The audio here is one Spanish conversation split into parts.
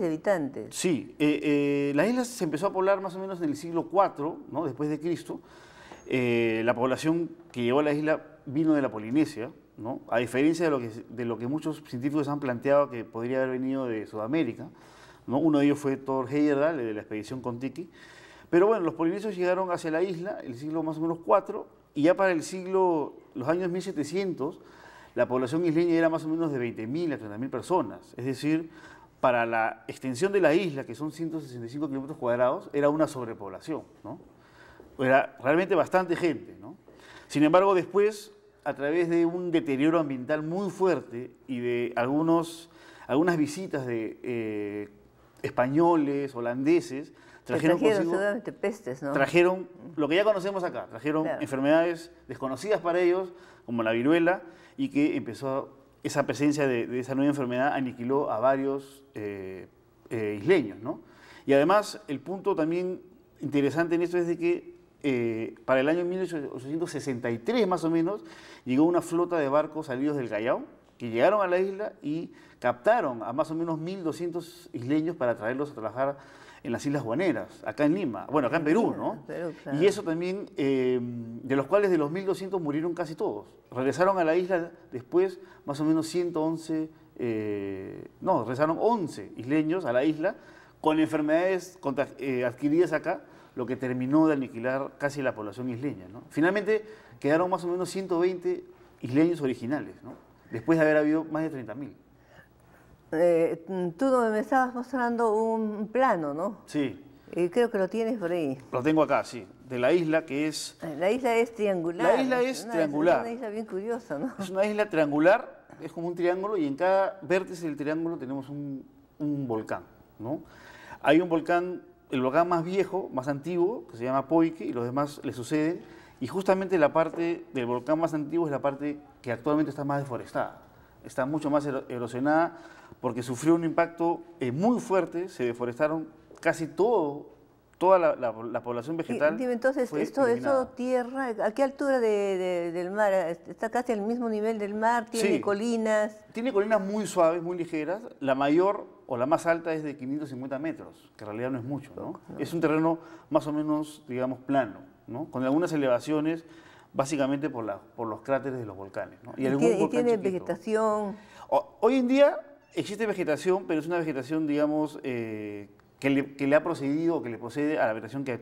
de habitantes. Sí, eh, eh, la isla se empezó a poblar más o menos en el siglo IV, ¿no? después de Cristo. Eh, la población que llegó a la isla vino de la Polinesia, ¿no? a diferencia de lo, que, de lo que muchos científicos han planteado que podría haber venido de Sudamérica. ¿no? Uno de ellos fue Thor Heyerdahl, de la expedición con Tiki. Pero bueno, los polinesios llegaron hacia la isla el siglo más o menos IV y ya para el siglo, los años 1700, la población isleña era más o menos de 20.000 a 30.000 personas. Es decir, para la extensión de la isla, que son 165 kilómetros cuadrados, era una sobrepoblación, ¿no? Era realmente bastante gente, ¿no? Sin embargo, después, a través de un deterioro ambiental muy fuerte y de algunos, algunas visitas de eh, españoles, holandeses, trajeron, pestes, trajeron lo que ya conocemos acá, trajeron enfermedades desconocidas para ellos, como la viruela, y que empezó a esa presencia de, esa nueva enfermedad aniquiló a varios eh, eh, isleños, ¿no? Y además, el punto también interesante en esto es de que eh, para el año 1863 más o menos, llegó una flota de barcos salidos del Callao que llegaron a la isla y captaron a más o menos 1.200 isleños para traerlos a trabajar en las Islas Guaneras, acá en Lima, bueno, acá en Perú, ¿no? Y eso también, em, de los cuales de los 1.200 murieron casi todos. Regresaron a la isla después más o menos 111, eh, no, regresaron 11 isleños a la isla con enfermedades eh, adquiridas acá, lo que terminó de aniquilar casi la población isleña, ¿no? Finalmente quedaron más o menos 120 isleños originales, ¿no? Después de haber habido más de 30.000. Eh, tú me estabas mostrando un plano, ¿no? Sí. creo que lo tienes por ahí. Lo tengo acá, sí. De la isla que es... Eh, la isla es triangular. La isla es, una, triangular. Es una isla bien curiosa, ¿no? Es una isla triangular, es como un triángulo y en cada vértice del triángulo tenemos un, un volcán, ¿no? Hay un volcán, el volcán más viejo, más antiguo, que se llama Poike y los demás le suceden. Y justamente la parte del volcán más antiguo es la parte que actualmente está más deforestada está mucho más erosionada porque sufrió un impacto eh, muy fuerte, se deforestaron casi todo, toda la, población vegetal. entonces, esto, tierra, ¿a qué altura de, del mar? Está casi al mismo nivel del mar, tiene colinas. Tiene colinas muy suaves, muy ligeras. La mayor o la más alta es de 550 metros, que en realidad no es mucho, Es un terreno más o menos, digamos, plano, ¿no? Con algunas elevaciones básicamente por, por los cráteres de los volcanes. Y, tiene, vegetación? hoy en día existe vegetación, pero es una vegetación, digamos, eh, que, le, que, le, ha procedido que le procede a la vegetación que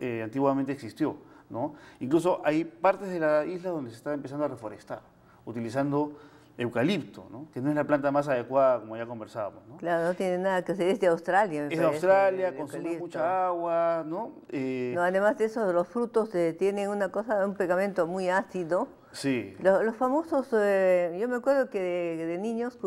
eh, antiguamente existió. ¿no? Incluso hay partes de la isla donde se está empezando a reforestar, utilizando eucalipto, ¿no? que no es la planta más adecuada, como ya conversábamos. ¿no? Claro, no tiene nada que hacer, es de Australia. es de Australia, consume mucha agua. Eh, ¿no? además de eso, los frutos eh, tienen una cosa, un pegamento muy ácido. Sí. Los, famosos, eh, yo me acuerdo que de, niños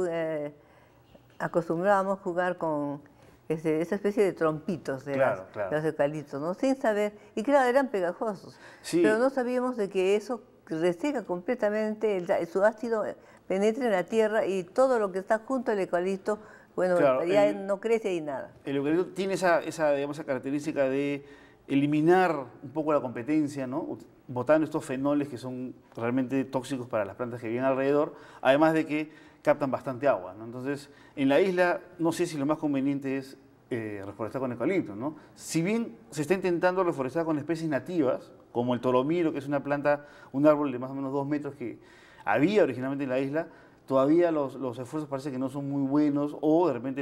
acostumbrábamos jugar con esa especie de trompitos de, los eucaliptos, ¿no? sin saber, y claro, eran pegajosos, sí. pero no sabíamos de que eso reseca completamente su ácido penetre en la tierra y todo lo que está junto al eucalipto, bueno, ya no crece y nada. El eucalipto tiene esa, esa, característica de eliminar un poco la competencia, ¿no? botando estos fenoles que son realmente tóxicos para las plantas que viven alrededor, además de que captan bastante agua. Entonces, en la isla, no sé si lo más conveniente es eh, reforestar con eucalipto. ¿no? Si bien se está intentando reforestar con especies nativas, como el toromiro, que es una planta, un árbol de más o menos dos metros que, había originalmente en la isla, todavía los, esfuerzos parece que no son muy buenos o de repente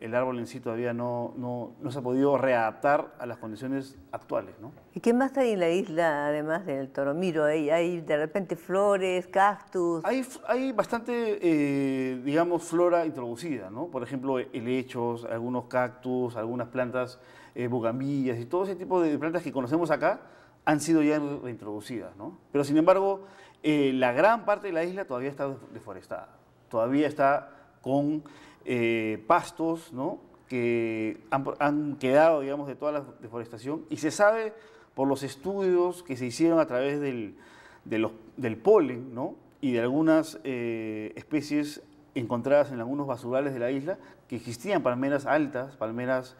el, árbol en sí todavía no, no, se ha podido readaptar a las condiciones actuales. ¿Y qué más hay en la isla además del Toromiro? ¿Hay, hay de repente flores, cactus? Hay, hay bastante, eh, digamos, flora introducida, ¿no? Por ejemplo, helechos, algunos cactus, algunas plantas, eh, y todo ese tipo de plantas que conocemos acá han sido ya reintroducidas, ¿no? Pero sin embargo eh, la gran parte de la isla todavía está deforestada, todavía está con eh, pastos que han, quedado, digamos, de toda la deforestación y se sabe por los estudios que se hicieron a través del, del polen ¿no? y de algunas eh, especies encontradas en algunos basurales de la isla que existían palmeras altas, palmeras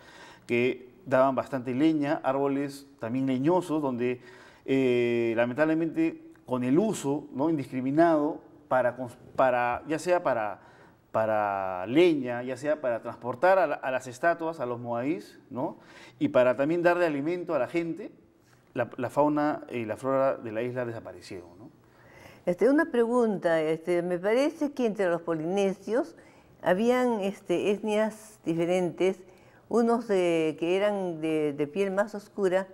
que daban bastante leña, árboles también leñosos donde lamentablemente con el uso ¿no? indiscriminado para, para, ya sea para, para leña, ya sea para transportar a, las estatuas, a los moáis, ¿no? y para también darle alimento a la gente, la, fauna y la flora de la isla desaparecieron. ¿no? Este, una pregunta, este, me parece que entre los polinesios habían este, etnias diferentes, unos de, que eran de, de piel más oscura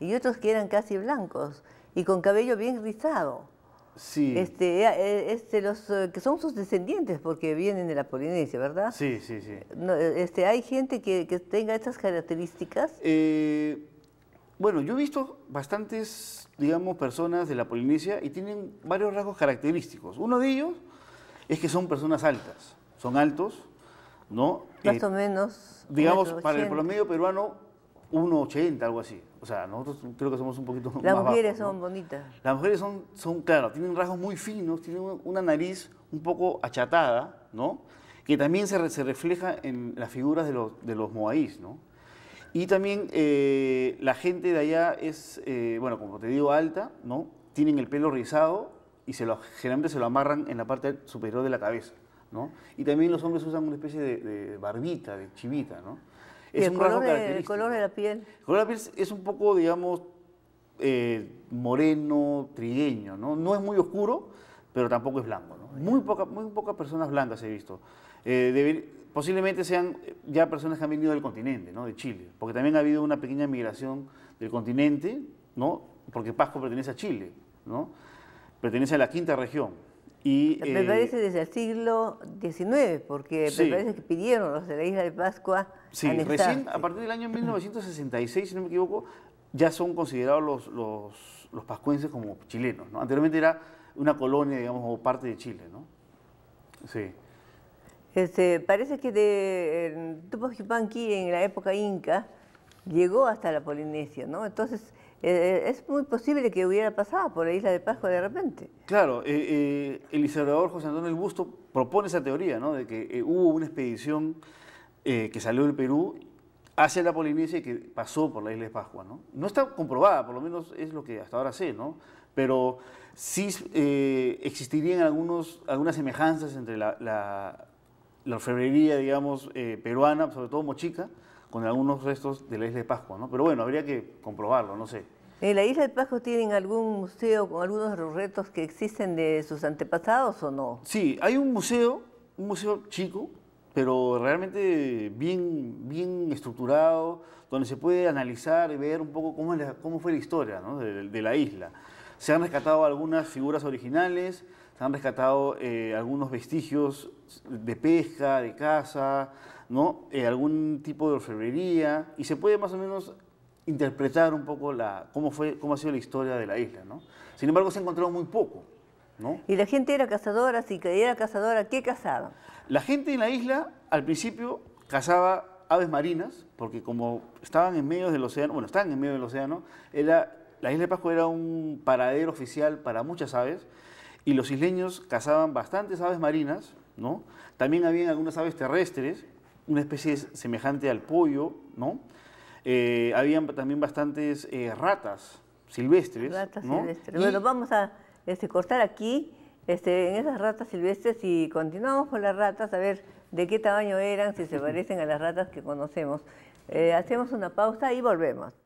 y otros que eran casi blancos y con cabello bien rizado. Sí. Este, eh, eh, este, los eh, que son sus descendientes, porque vienen de la Polinesia, ¿verdad? Sí, sí, sí. este, ¿Hay gente que, que tenga estas características? bueno, yo he visto bastantes, digamos, personas de la Polinesia y tienen varios rasgos característicos. Uno de ellos es que son personas altas, son altos, ¿no? Más o menos. Digamos, para el promedio peruano, 1,80, algo así. O sea, nosotros creo que somos un poquito Las más mujeres Las mujeres son bonitas. Las mujeres son, son, claro, tienen rasgos muy finos, tienen una nariz un poco achatada, ¿no? Que también se, refleja en las figuras de los, de los moaís, ¿no? Y también eh, la gente de allá es, eh, bueno, como te digo, alta, ¿no? Tienen el pelo rizado y se generalmente se lo amarran en la parte superior de la cabeza, ¿no? Y también los hombres usan una especie de, de barbita, de chivita, ¿no? el, color de, la piel? color piel es, un poco, digamos, eh, moreno, trigueño, ¿no? No es muy oscuro, pero tampoco es blanco, ¿no? Muy, muy pocas personas blancas he visto. Eh, posiblemente sean eh, ya personas que han venido del continente, ¿no? De Chile, porque también ha habido una pequeña migración del continente, ¿no? Porque Pasco pertenece a Chile, ¿no? Pertenece a la quinta región, me parece desde eh, el siglo XIX, porque me parece que pidieron los de la isla de Pascua. Sí, recién, a partir del año 1966, si no me equivoco, ya son considerados los, pascuenses como chilenos. Anteriormente era una colonia, digamos, o parte de Chile, ¿no? Sí. Este, parece que de Tupac en la época inca, llegó hasta la Polinesia, ¿no? Entonces, eh, eh, es muy posible que hubiera pasado por la isla de Pascua de repente. Claro, eh, el historiador José Antonio El Busto propone esa teoría, ¿no? De que hubo una expedición que salió del Perú hacia la Polinesia y que pasó por la isla de Pascua, ¿no? No está comprobada, por lo menos es lo que hasta ahora sé, ¿no? Pero sí existirían algunos, algunas semejanzas entre la, la, la orfebrería, digamos, peruana, sobre todo mochica, con algunos restos de la isla de Pascua, ¿no? Pero bueno, habría que comprobarlo, no sé. ¿En eh, la isla de Pascua tienen algún museo con algunos retos que existen de sus antepasados o no? Sí, hay un museo, un museo chico, pero realmente bien, bien estructurado, donde se puede analizar y ver un poco cómo, cómo fue la historia de, la isla. Se han rescatado algunas figuras originales, se han rescatado eh, algunos vestigios de pesca, de caza, ¿no? Eh, algún tipo de orfebrería, y se puede más o menos interpretar un poco la, cómo, fue, cómo ha sido la historia de la isla. ¿no? Sin embargo, se ha encontrado muy poco. ¿no? ¿Y la gente era cazadora? Si era cazadora, ¿qué cazaba? La gente en la isla al principio cazaba aves marinas, porque como estaban en medio del océano, bueno, estaban en medio del océano, era, la isla de Pascua era un paradero oficial para muchas aves, y los isleños cazaban bastantes aves marinas, ¿no? También habían algunas aves terrestres, una especie semejante al pollo, ¿no? Eh, habían también bastantes eh, ratas silvestres. Ratas silvestres. Bueno, vamos a este, cortar aquí este, en esas ratas silvestres y continuamos con las ratas a ver de qué tamaño eran, si se parecen a las ratas que conocemos. Eh, hacemos una pausa y volvemos.